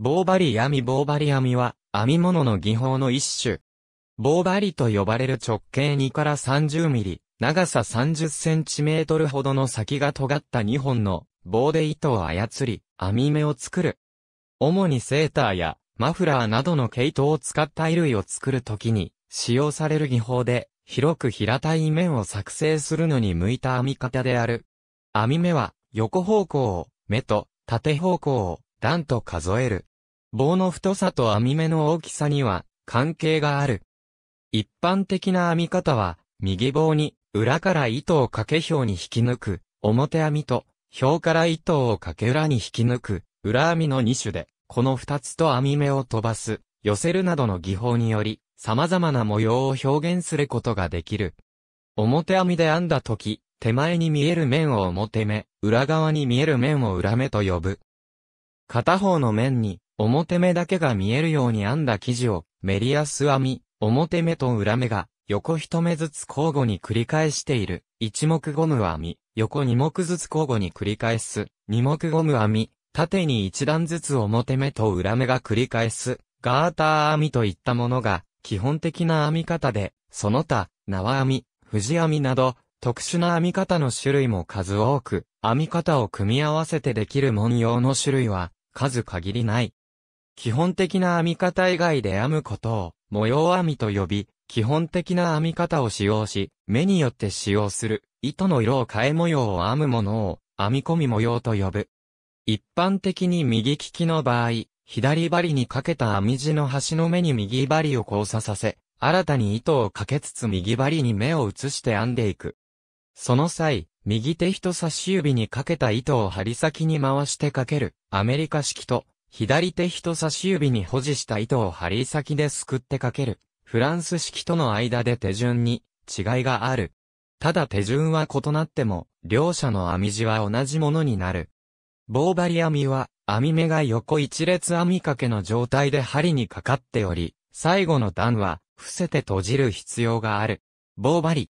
棒針編み棒針編みは、編み物の技法の一種。棒針と呼ばれる直径2から30ミリ、長さ30センチメートルほどの先が尖った2本の棒で糸を操り、編み目を作る。主にセーターやマフラーなどの毛糸を使った衣類を作るときに使用される技法で、広く平たい面を作成するのに向いた編み方である。編み目は横方向を目と縦方向を段と数える。棒の太さと網目の大きさには関係がある。一般的な編み方は、右棒に裏から糸を掛け表に引き抜く、表編みと、表から糸を掛け裏に引き抜く、裏編みの2種で、この2つと編み目を飛ばす、寄せるなどの技法により、様々な模様を表現することができる。表編みで編んだ時、手前に見える面を表目、裏側に見える面を裏目と呼ぶ。片方の面に表目だけが見えるように編んだ生地を、メリアス編み、表目と裏目が、横一目ずつ交互に繰り返している、一目ゴム編み、横二目ずつ交互に繰り返す、二目ゴム編み、縦に一段ずつ表目と裏目が繰り返す、ガーター編みといったものが、基本的な編み方で、その他、縄編み、藤編みなど、特殊な編み方の種類も数多く、編み方を組み合わせてできる文様の種類は、数限りない。基本的な編み方以外で編むことを模様編みと呼び、基本的な編み方を使用し、目によって使用する糸の色を変え模様を編むものを編み込み模様と呼ぶ。一般的に右利きの場合、左針にかけた編み地の端の目に右針を交差させ、新たに糸をかけつつ右針に目を移して編んでいく。その際、右手人差し指にかけた糸を針先に回してかける、アメリカ式と、左手人差し指に保持した糸を針先ですくってかける、フランス式との間で手順に違いがある。ただ手順は異なっても、両者の編み地は同じものになる。棒針編みは、編み目が横一列編みかけの状態で針にかかっており、最後の段は、伏せて閉じる必要がある。棒針。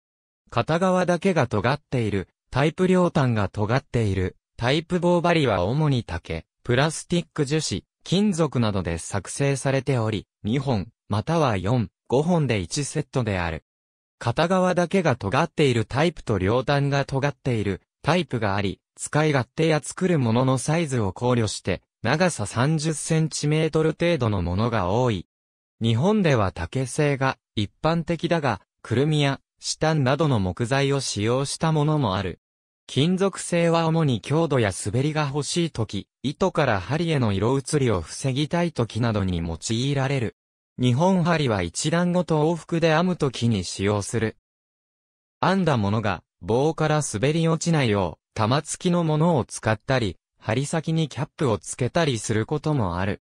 片側だけが尖っている、タイプ両端が尖っている、タイプ棒針は主に竹、プラスティック樹脂、金属などで作成されており、2本、または4、5本で1セットである。片側だけが尖っているタイプと両端が尖っているタイプがあり、使い勝手や作るもののサイズを考慮して、長さ3 0トル程度のものが多い。日本では竹製が一般的だが、くるみや、シタンなどの木材を使用したものもある。金属製は主に強度や滑りが欲しい時、糸から針への色移りを防ぎたい時などに用いられる。日本針は一段ごと往復で編む時に使用する。編んだものが棒から滑り落ちないよう、玉付きのものを使ったり、針先にキャップをつけたりすることもある。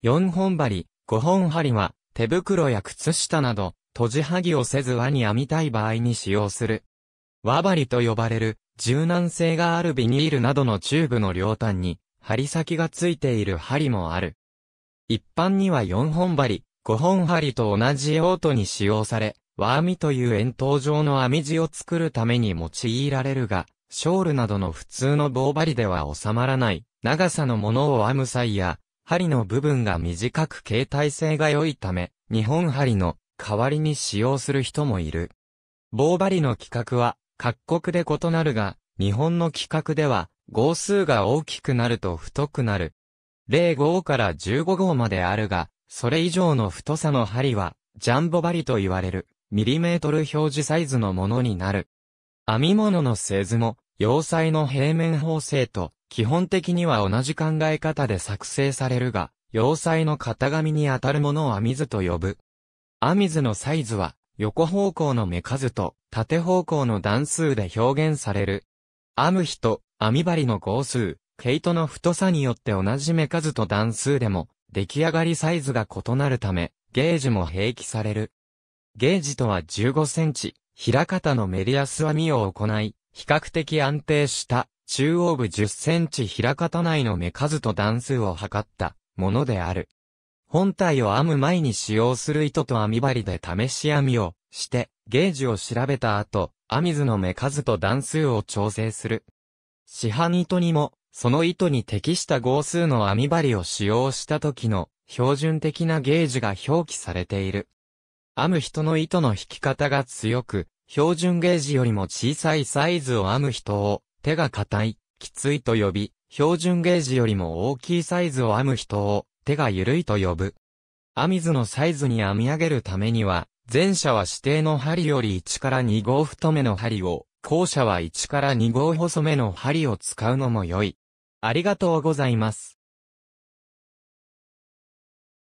四本針、五本針は手袋や靴下など、閉じはぎをせず輪に編みたい場合に使用する。輪針と呼ばれる柔軟性があるビニールなどのチューブの両端に、針先がついている針もある。一般には4本針、5本針と同じ用途に使用され、ー網という円筒状の網地を作るために用いられるが、ショールなどの普通の棒針では収まらない長さのものを編む際や、針の部分が短く形態性が良いため、2本針の代わりに使用する人もいる。棒針の規格は各国で異なるが、日本の規格では、号数が大きくなると太くなる。0号から15号まであるが、それ以上の太さの針は、ジャンボ針と言われる、ミリメートル表示サイズのものになる。編み物の製図も、要塞の平面縫製と、基本的には同じ考え方で作成されるが、要塞の型紙にあたるものを編み図と呼ぶ。編み図のサイズは、横方向の目数と縦方向の段数で表現される。編む人、編み針の号数、毛糸の太さによって同じ目数と段数でも、出来上がりサイズが異なるため、ゲージも併記される。ゲージとは15センチ、平方のメディアス編みを行い、比較的安定した中央部10センチ平方内の目数と段数を測ったものである。本体を編む前に使用する糸と編み針で試し編みをして、ゲージを調べた後、編図の目数と段数を調整する。市販糸にも、その糸に適した号数の編み針を使用した時の標準的なゲージが表記されている。編む人の糸の引き方が強く、標準ゲージよりも小さいサイズを編む人を手が硬い、きついと呼び、標準ゲージよりも大きいサイズを編む人を手が緩いと呼ぶ。編み図のサイズに編み上げるためには、前者は指定の針より1から2号太めの針を、後者は1から2号細めの針を使うのも良い。ありがとうございます。